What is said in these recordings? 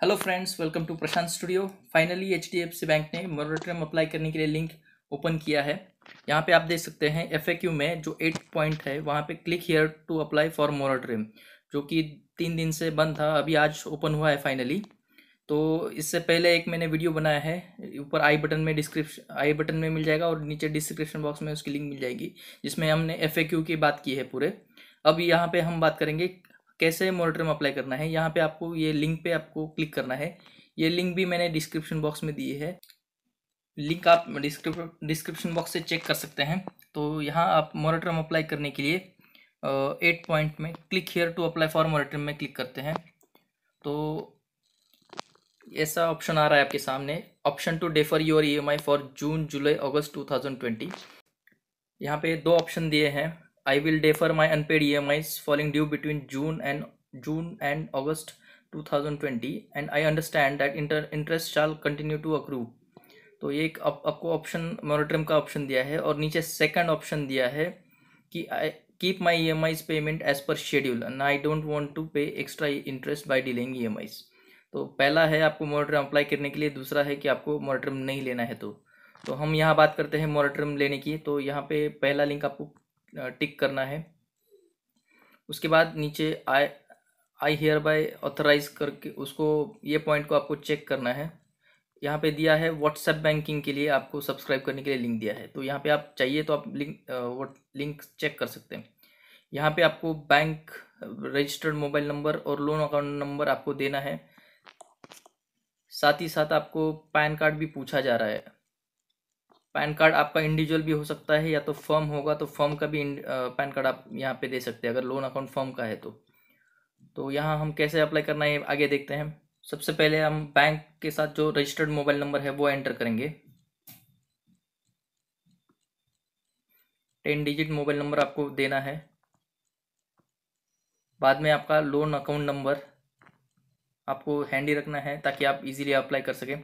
hello friends welcome to Prashant studio finally H bank ने moratorium apply करने के लिए लिंक ओपन किया है यहाँ पे आप देख सकते हैं एफ में जो एट पॉइंट है वहाँ पे click here to apply for moratorium जो कि तीन दिन से बंद था अभी आज ओपन हुआ है फाइनली तो इससे पहले एक मैंने वीडियो बनाया है ऊपर आई बटन में डिस्क्रिप्शन आई बटन में मिल जाएगा और नीचे डिस्क्रिप्शन बॉक्स में उसकी लिंक मिल जाएगी जिसमें हमने एफ की बात की है पूरे अब यहाँ पे हम बात करेंगे कैसे मोटर में अप्लाई करना है यहाँ पे आपको ये लिंक पे आपको क्लिक करना है ये लिंक भी मैंने डिस्क्रिप्शन बॉक्स में दी है लिंक आप डिस्क्रिप्शन बॉक्स से चेक कर सकते हैं तो यहाँ आप मोरेटरम अप्लाई करने के लिए एट पॉइंट में click here to apply for moratorium में क्लिक करते हैं तो ऐसा ऑप्शन आ रहा है आपके सामने option to defer your EMI for June July August 2020 यहाँ पे दो ऑप्शन दिए हैं I will defer my unpaid E M Is falling due between June and June and August 2020 and I understand that inter interest shall continue to accrue तो ये एक आप, आपको ऑप्शन मॉनिटरिंग का ऑप्शन दिया है और नीचे सेकेंड ऑप्शन दिया है कि I keep my E M Is payment as per schedule and I don't want to pay extra interest by dealing E M Is तो पहला है आपको मोरेटोरियम अप्लाई करने के लिए दूसरा है कि आपको मोरेटोरियम नहीं लेना है तो तो हम यहाँ बात करते हैं मोरेटोरियम लेने की तो यहाँ पे पहला लिंक आपको टिक करना है उसके बाद नीचे I I hereby authorise करके उसको ये पॉइंट को आपको चेक करना है यहाँ पे दिया है व्हाट्सएप बैंकिंग के लिए आपको सब्सक्राइब करने के लिए लिंक दिया है तो यहाँ पे आप चाहिए तो आप लिंक वो लिंक चेक कर सकते हैं यहाँ पे आपको बैंक रजिस्टर्ड मोबाइल नंबर और लोन अकाउंट नंबर आपको देना है साथ ही साथ आपको पैन कार्ड भी पूछा जा रहा है पैन कार्ड आपका इंडिविजुअल भी हो सकता है या तो फर्म होगा तो फर्म का भी पैन कार्ड आप यहाँ पे दे सकते हैं अगर लोन अकाउंट फर्म का है तो तो यहाँ हम कैसे अप्लाई करना है आगे देखते हैं सबसे पहले हम बैंक के साथ जो रजिस्टर्ड मोबाइल नंबर है वो एंटर करेंगे टेन डिजिट मोबाइल नंबर आपको देना है बाद में आपका लोन अकाउंट नंबर आपको हैंडी रखना है ताकि आप इजीली अप्लाई कर सकें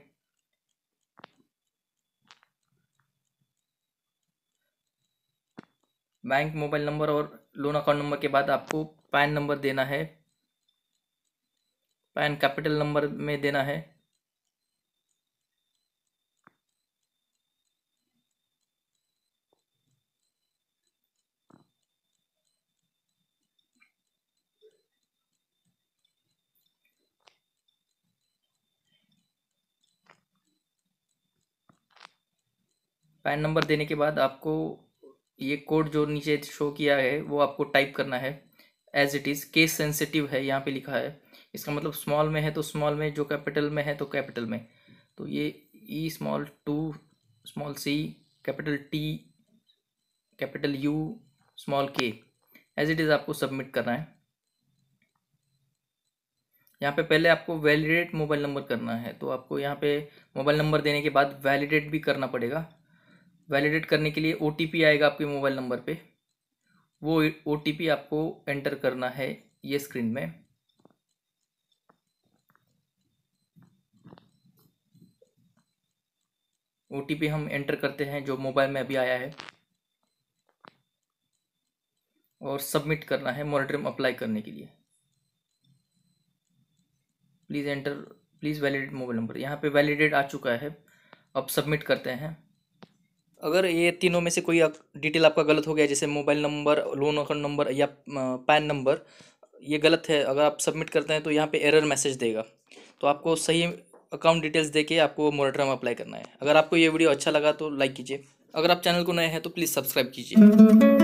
बैंक मोबाइल नंबर और लोन अकाउंट नंबर के बाद आपको पैन नंबर देना है पैन कैपिटल नंबर में देना है पैन नंबर देने के बाद आपको ये कोड जो नीचे शो किया है वो आपको टाइप करना है as it is case sensitive है यहाँ पे लिखा है इसका मतलब स्मॉल में है तो स्मॉल में जो कैपिटल में है तो कैपिटल में तो ये E small two small C capital T capital U small K as it is आपको सबमिट करना है यहाँ पे पहले आपको वैलिडेट मोबाइल नंबर करना है तो आपको यहाँ पे मोबाइल नंबर देने के बाद वैलिडेट भी करना पड़ेगा वैलिडेट करने के लिए ओ आएगा आपके मोबाइल नंबर पे वो ओ आपको एंटर करना है ये स्क्रीन में ओ हम एंटर करते हैं जो मोबाइल में अभी आया है और सबमिट करना है मॉनिटरिंग अप्लाई करने के लिए please enter please validate mobile number यहाँ पे वैलिडेट आ चुका है अब सबमिट करते हैं अगर ये तीनों में से कोई डिटेल आपका गलत हो गया जैसे mobile number loan account number या पैन नंबर ये गलत है अगर आप सबमिट करते हैं तो यहाँ पे एरर मैसेज देगा तो आपको सही अकाउंट डिटेल्स देके आपको मोरेटोरियम अप्लाई करना है अगर आपको ये वीडियो अच्छा लगा तो लाइक कीजिए अगर आप चैनल को नए हैं तो प्लीज़ सब्सक्राइब कीजिए